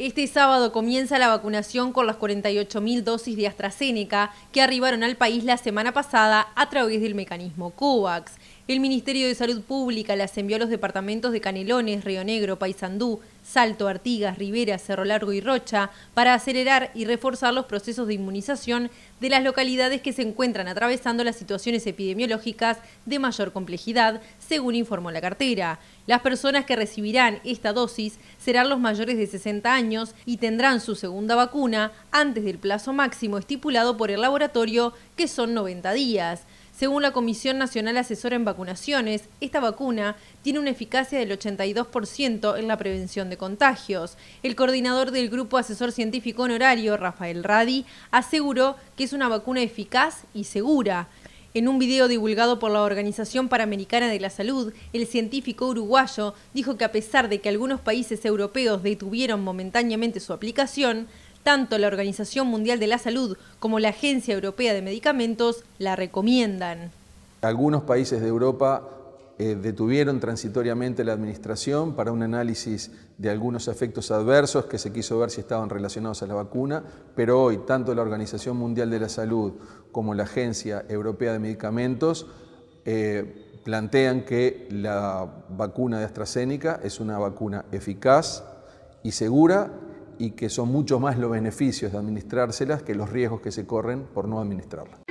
Este sábado comienza la vacunación con las 48.000 dosis de AstraZeneca que arribaron al país la semana pasada a través del mecanismo COVAX. El Ministerio de Salud Pública las envió a los departamentos de Canelones, Río Negro, Paysandú, Salto, Artigas, Rivera, Cerro Largo y Rocha para acelerar y reforzar los procesos de inmunización de las localidades que se encuentran atravesando las situaciones epidemiológicas de mayor complejidad, según informó la cartera. Las personas que recibirán esta dosis serán los mayores de 60 años y tendrán su segunda vacuna antes del plazo máximo estipulado por el laboratorio, que son 90 días. Según la Comisión Nacional Asesora en Vacunaciones, esta vacuna tiene una eficacia del 82% en la prevención de contagios. El coordinador del Grupo Asesor Científico Honorario, Rafael Radi, aseguró que es una vacuna eficaz y segura. En un video divulgado por la Organización Panamericana de la Salud, el científico uruguayo dijo que a pesar de que algunos países europeos detuvieron momentáneamente su aplicación, tanto la Organización Mundial de la Salud como la Agencia Europea de Medicamentos la recomiendan. Algunos países de Europa eh, detuvieron transitoriamente la administración para un análisis de algunos efectos adversos que se quiso ver si estaban relacionados a la vacuna, pero hoy tanto la Organización Mundial de la Salud como la Agencia Europea de Medicamentos eh, plantean que la vacuna de AstraZeneca es una vacuna eficaz y segura y que son mucho más los beneficios de administrárselas que los riesgos que se corren por no administrarlas.